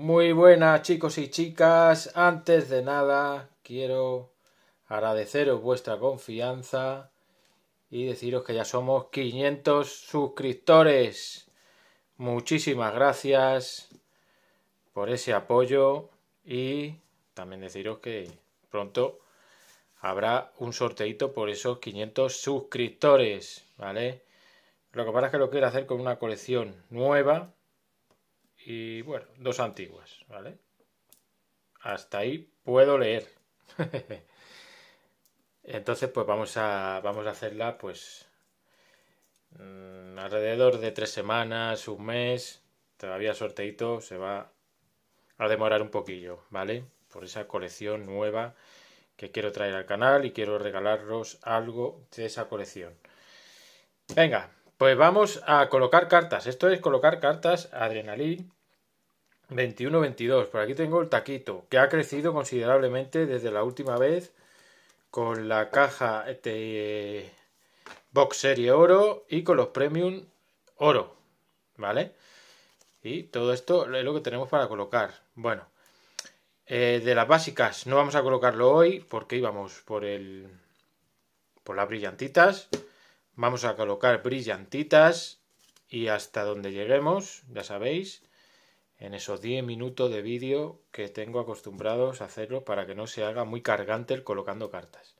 Muy buenas chicos y chicas, antes de nada quiero agradeceros vuestra confianza y deciros que ya somos 500 suscriptores. Muchísimas gracias por ese apoyo y también deciros que pronto habrá un sorteito por esos 500 suscriptores, ¿vale? Lo que pasa es que lo quiero hacer con una colección nueva y bueno, dos antiguas, ¿vale? Hasta ahí puedo leer. Entonces, pues vamos a, vamos a hacerla, pues, mm, alrededor de tres semanas, un mes, todavía sorteito, se va a demorar un poquillo, ¿vale? Por esa colección nueva que quiero traer al canal y quiero regalaros algo de esa colección. Venga, pues vamos a colocar cartas. Esto es colocar cartas adrenalí. 21-22. Por aquí tengo el taquito, que ha crecido considerablemente desde la última vez con la caja eh, Box Serie Oro y con los Premium Oro. ¿Vale? Y todo esto es lo que tenemos para colocar. Bueno, eh, de las básicas no vamos a colocarlo hoy porque íbamos por el por las brillantitas. Vamos a colocar brillantitas y hasta donde lleguemos, ya sabéis en esos 10 minutos de vídeo que tengo acostumbrados a hacerlo para que no se haga muy cargante el colocando cartas.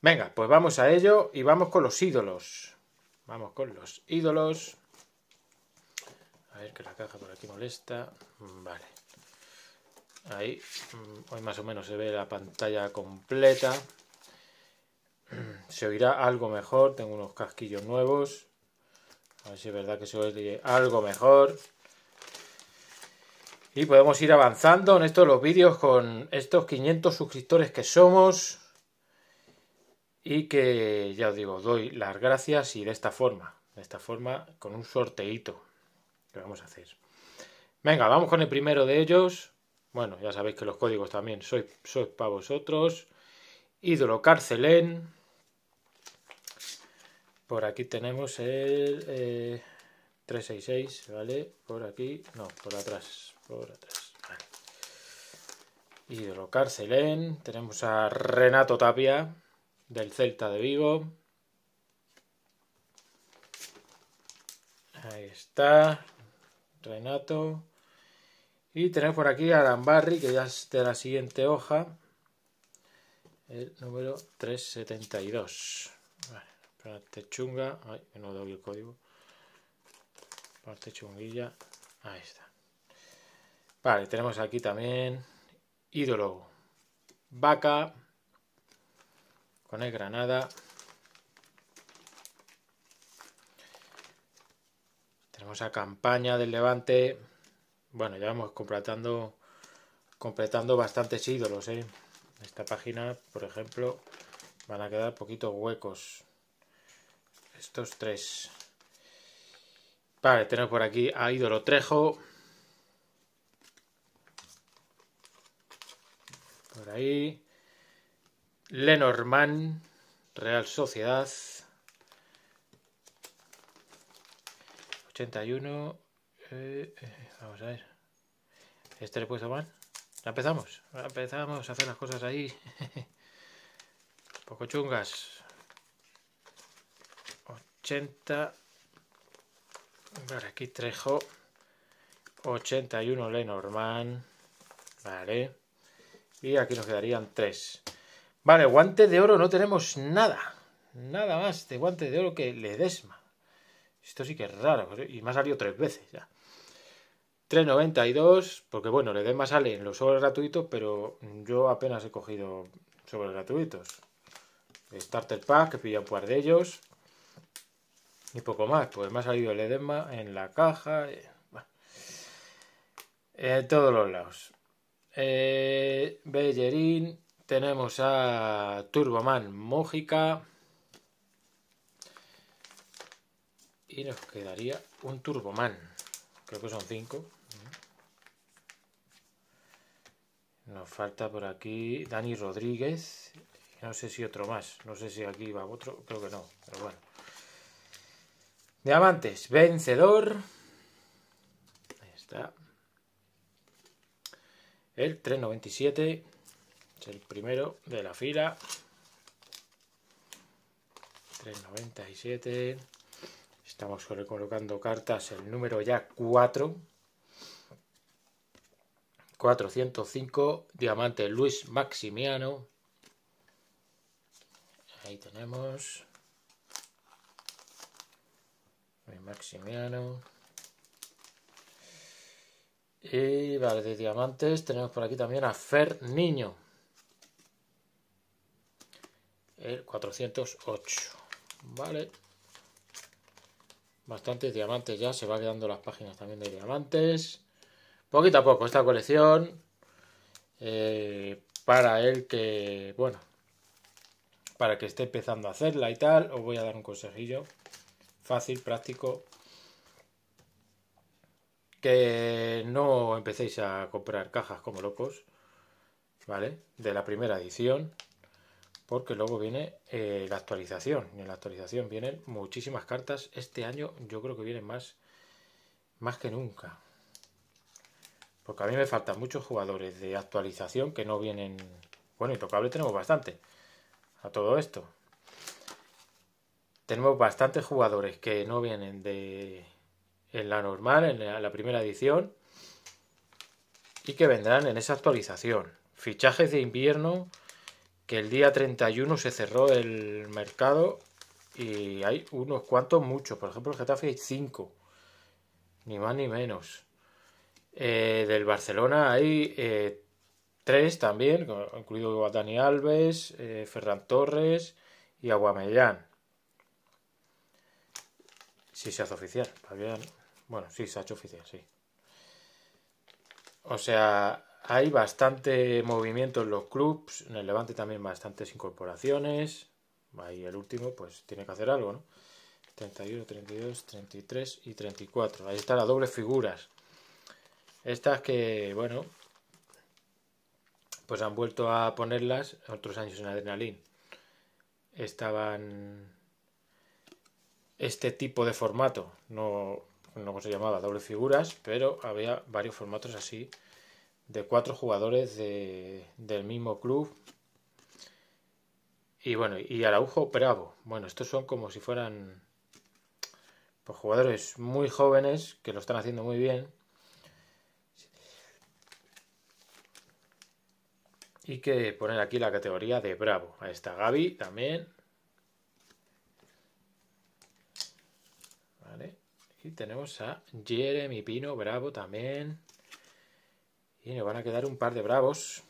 Venga, pues vamos a ello y vamos con los ídolos. Vamos con los ídolos. A ver que la caja por aquí molesta. Mm, vale. Ahí, mm, hoy más o menos se ve la pantalla completa. Se oirá algo mejor. Tengo unos casquillos nuevos. A ver si es verdad que se oye algo mejor. Y podemos ir avanzando en estos los vídeos con estos 500 suscriptores que somos. Y que ya os digo, doy las gracias y de esta forma, de esta forma con un sorteíto que vamos a hacer. Venga, vamos con el primero de ellos. Bueno, ya sabéis que los códigos también sois, para vosotros. Ídolo Carcelén. Por aquí tenemos el 366, eh, ¿vale? Por aquí, no, por atrás. Y de lo tenemos a Renato Tapia, del Celta de Vigo. Ahí está, Renato. Y tenemos por aquí a Barry, que ya es de la siguiente hoja, el número 372. Vale, parte chunga, ay, no doy el código. Parte chunguilla, ahí está. Vale, tenemos aquí también ídolo, vaca, con el Granada. Tenemos a campaña del Levante. Bueno, ya vamos completando, completando bastantes ídolos. ¿eh? En Esta página, por ejemplo, van a quedar poquitos huecos. Estos tres. Vale, tenemos por aquí a ídolo Trejo. por ahí. Lenormand, Real Sociedad. 81. Eh, eh, vamos a ver. Este le he puesto mal. empezamos. empezamos a hacer las cosas ahí. poco chungas. 80. Vale, aquí Trejo. 81 Lenormand. Vale. Y aquí nos quedarían tres. Vale, guante de oro no tenemos nada. Nada más de guante de oro que Ledesma. Esto sí que es raro. Y me ha salido tres veces ya. 3.92, porque bueno, Ledesma sale en los sobres gratuitos, pero yo apenas he cogido sobres gratuitos. Starter Pack, que pilla un par de ellos. Y poco más, pues me ha salido el en la caja. En todos los lados. Eh, Bellerín. Tenemos a Turboman Mójica. Y nos quedaría un Turboman. Creo que son cinco. Nos falta por aquí Dani Rodríguez. No sé si otro más. No sé si aquí va otro. Creo que no. Pero bueno. Diamantes. Vencedor. Ahí está el 397, es el primero de la fila. 397. Estamos colocando cartas el número ya 4. 405, diamante Luis Maximiano. Ahí tenemos. Luis Maximiano. Y vale, de diamantes tenemos por aquí también a Fer Niño. El 408. Vale. Bastantes diamantes ya. Se va quedando las páginas también de diamantes. Poquito a poco esta colección. Eh, para el que, bueno, para que esté empezando a hacerla y tal, os voy a dar un consejillo fácil, práctico que no empecéis a comprar cajas como locos, ¿vale? De la primera edición, porque luego viene eh, la actualización. Y en la actualización vienen muchísimas cartas. Este año yo creo que vienen más, más que nunca. Porque a mí me faltan muchos jugadores de actualización que no vienen... Bueno, y tocable tenemos bastante a todo esto. Tenemos bastantes jugadores que no vienen de, en la normal, en la, primera edición, y que vendrán en esa actualización. Fichajes de invierno, que el día 31 se cerró el mercado y hay unos cuantos muchos. Por ejemplo, el Getafe hay 5, ni más ni menos. Eh, del Barcelona hay eh, tres también, incluido Dani Alves, eh, Ferran Torres y Aguamellán. Si se hace oficial, bueno, sí, se ha hecho oficial, sí. O sea, hay bastante movimiento en los clubs. En el Levante también bastantes incorporaciones. Ahí el último, pues tiene que hacer algo, ¿no? 31, 32, 33 y 34. Ahí está las doble figuras. Estas que, bueno, pues han vuelto a ponerlas otros años en Adrenalin. Estaban este tipo de formato, no no se llamaba doble figuras, pero había varios formatos así de cuatro jugadores del mismo club. Y bueno, y Araujo Bravo. Bueno, estos son como si fueran pues, jugadores muy jóvenes que lo están haciendo muy bien. Y que ponen aquí la categoría de Bravo. Ahí está Gaby también. Y tenemos a Jeremy Pino Bravo también. Y nos van a quedar un par de bravos.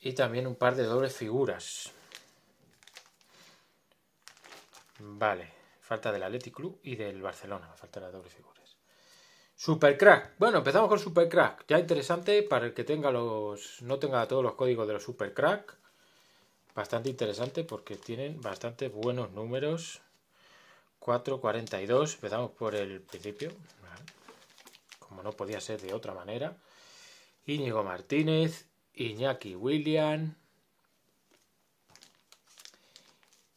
Y también un par de dobles figuras. Vale. Falta del Athletic Club y del Barcelona. Falta de las dobles figuras. Supercrack. Bueno, empezamos con Supercrack. Ya interesante para el que tenga los. no tenga todos los códigos de los Supercrack. Bastante interesante porque tienen bastante buenos números. 4.42, empezamos por el principio, como no podía ser de otra manera. Íñigo Martínez, Iñaki William.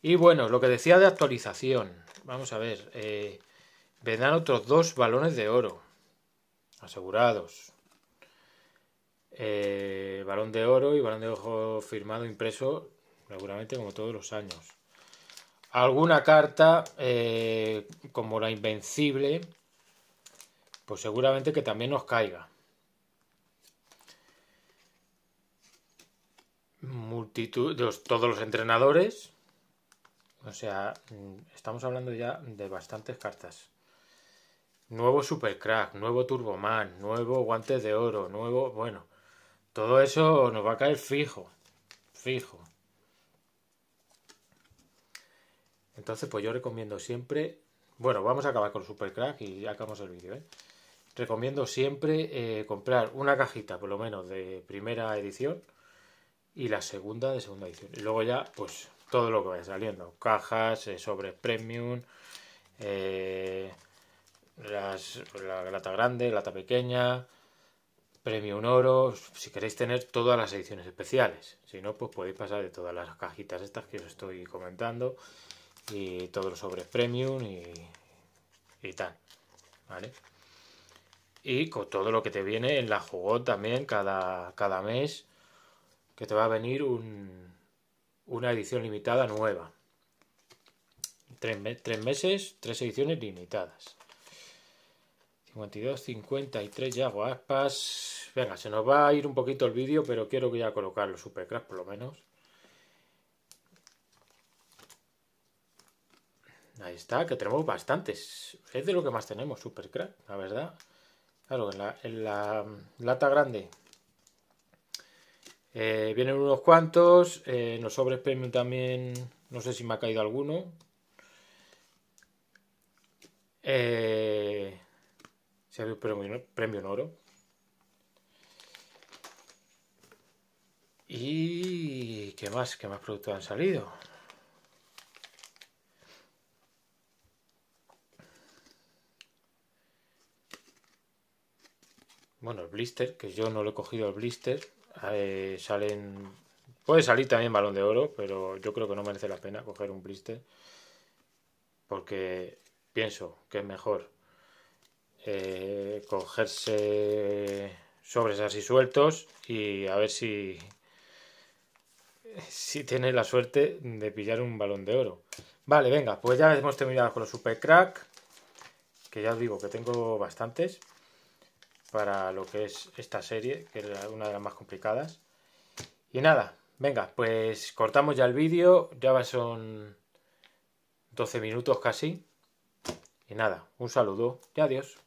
Y bueno, lo que decía de actualización. Vamos a ver, eh, vendrán otros dos balones de oro asegurados. Eh, balón de oro y balón de ojo firmado impreso, seguramente como todos los años. Alguna carta eh, como la Invencible, pues seguramente que también nos caiga. Multitud, de todos los entrenadores. O sea, mm, estamos hablando ya de bastantes cartas. Nuevo Supercrack, nuevo Turboman, nuevo Guantes de Oro, nuevo... Bueno, todo eso nos va a caer fijo, fijo. Entonces, pues yo recomiendo siempre. Bueno, vamos a acabar con Supercrack y acabamos el vídeo. ¿eh? Recomiendo siempre eh, comprar una cajita, por lo menos, de primera edición y la segunda de segunda edición. Y luego ya, pues todo lo que vaya saliendo: cajas, sobres eh, sobre premium, la lata grande, lata pequeña. Premium Oro, si queréis tener todas las ediciones especiales. Si no, pues podéis pasar de todas las cajitas estas que os estoy comentando y todos los sobres premium y, y tal, ¿vale? Y con todo lo que te viene en la jugó también cada, cada mes, que te va a venir un, una edición limitada nueva. Tres, meses, tres ediciones limitadas. 52, 53 ya guapas Venga, se nos va a ir un poquito el vídeo, pero quiero que ya colocarlo Supercrash por lo menos. Ahí está, que tenemos bastantes. Es de lo que más tenemos, Super Crack, la verdad. Claro, en la, mm, lata grande eh, vienen unos cuantos. Eh, los sobres premium también, no sé si me ha caído alguno. Eh, si habido premio, premio en oro. ¿Y qué más? ¿Qué más productos han salido? bueno, el blister, que yo no lo he cogido el blister, eh, salen, puede salir también balón de oro, pero yo creo que no merece la pena coger un blister, porque pienso que es mejor eh, cogerse sobres así sueltos y a ver si, si tiene la suerte de pillar un balón de oro. Vale, venga, pues ya hemos terminado con los Super Crack, que ya os digo que tengo bastantes, para lo que es esta serie, que es una de las más complicadas. Y nada, venga, pues cortamos ya el vídeo, ya son 12 minutos casi. Y nada, un saludo y adiós.